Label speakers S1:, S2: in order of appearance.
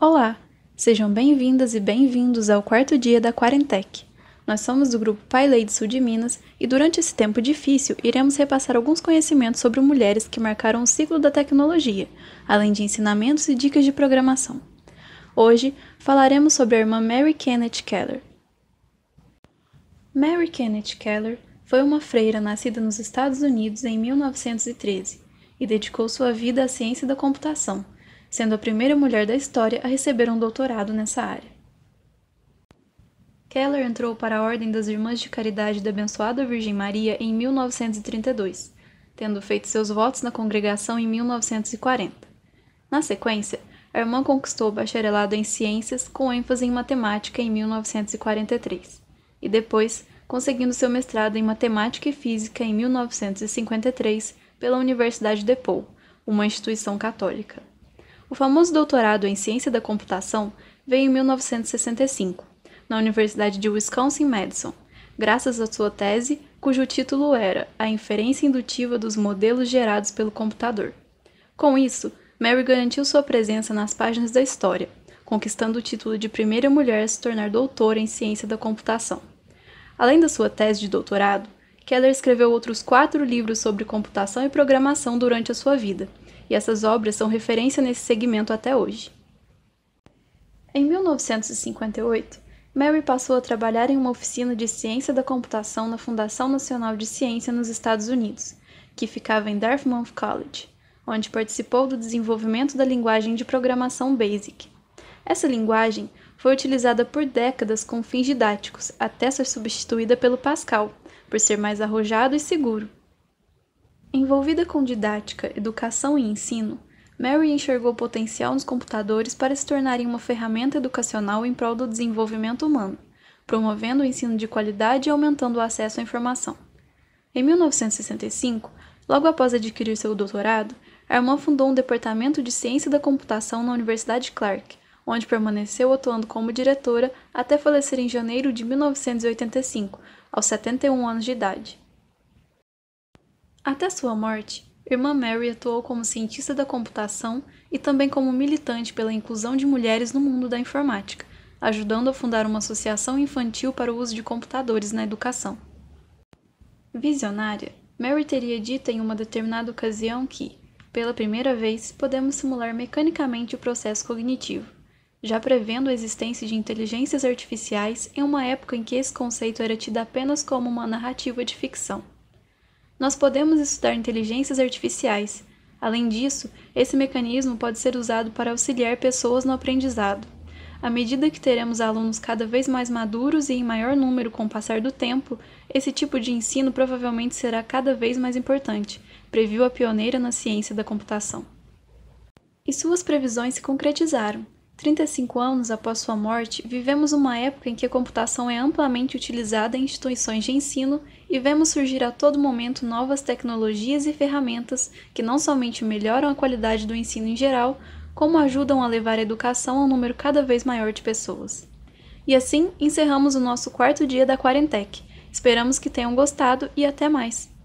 S1: Olá, sejam bem-vindas e bem-vindos ao quarto dia da Quarentec. Nós somos do grupo Pai Lei Sul de Minas e durante esse tempo difícil iremos repassar alguns conhecimentos sobre mulheres que marcaram o ciclo da tecnologia, além de ensinamentos e dicas de programação. Hoje falaremos sobre a irmã Mary Kenneth Keller. Mary Kenneth Keller foi uma freira nascida nos Estados Unidos em 1913 e dedicou sua vida à ciência da computação sendo a primeira mulher da história a receber um doutorado nessa área. Keller entrou para a Ordem das Irmãs de Caridade da Abençoada Virgem Maria em 1932, tendo feito seus votos na congregação em 1940. Na sequência, a irmã conquistou o bacharelado em Ciências com ênfase em Matemática em 1943 e depois conseguindo seu mestrado em Matemática e Física em 1953 pela Universidade DePaul, uma instituição católica. O famoso doutorado em ciência da computação veio em 1965, na Universidade de Wisconsin-Madison, graças à sua tese, cujo título era A Inferência Indutiva dos Modelos Gerados pelo Computador. Com isso, Mary garantiu sua presença nas páginas da história, conquistando o título de primeira mulher a se tornar doutora em ciência da computação. Além da sua tese de doutorado, Keller escreveu outros quatro livros sobre computação e programação durante a sua vida, e essas obras são referência nesse segmento até hoje. Em 1958, Mary passou a trabalhar em uma oficina de ciência da computação na Fundação Nacional de Ciência nos Estados Unidos, que ficava em Dartmouth College, onde participou do desenvolvimento da linguagem de programação BASIC. Essa linguagem foi utilizada por décadas com fins didáticos, até ser substituída pelo Pascal, por ser mais arrojado e seguro. Envolvida com didática, educação e ensino, Mary enxergou potencial nos computadores para se tornarem uma ferramenta educacional em prol do desenvolvimento humano, promovendo o ensino de qualidade e aumentando o acesso à informação. Em 1965, logo após adquirir seu doutorado, irmã fundou um departamento de ciência da computação na Universidade Clark, onde permaneceu atuando como diretora até falecer em janeiro de 1985, aos 71 anos de idade. Até sua morte, irmã Mary atuou como cientista da computação e também como militante pela inclusão de mulheres no mundo da informática, ajudando a fundar uma associação infantil para o uso de computadores na educação. Visionária, Mary teria dito em uma determinada ocasião que, pela primeira vez, podemos simular mecanicamente o processo cognitivo, já prevendo a existência de inteligências artificiais em uma época em que esse conceito era tido apenas como uma narrativa de ficção nós podemos estudar inteligências artificiais. Além disso, esse mecanismo pode ser usado para auxiliar pessoas no aprendizado. À medida que teremos alunos cada vez mais maduros e em maior número com o passar do tempo, esse tipo de ensino provavelmente será cada vez mais importante, previu a pioneira na ciência da computação. E suas previsões se concretizaram. 35 anos após sua morte, vivemos uma época em que a computação é amplamente utilizada em instituições de ensino e vemos surgir a todo momento novas tecnologias e ferramentas que não somente melhoram a qualidade do ensino em geral, como ajudam a levar a educação a um número cada vez maior de pessoas. E assim encerramos o nosso quarto dia da Quarentec. Esperamos que tenham gostado e até mais!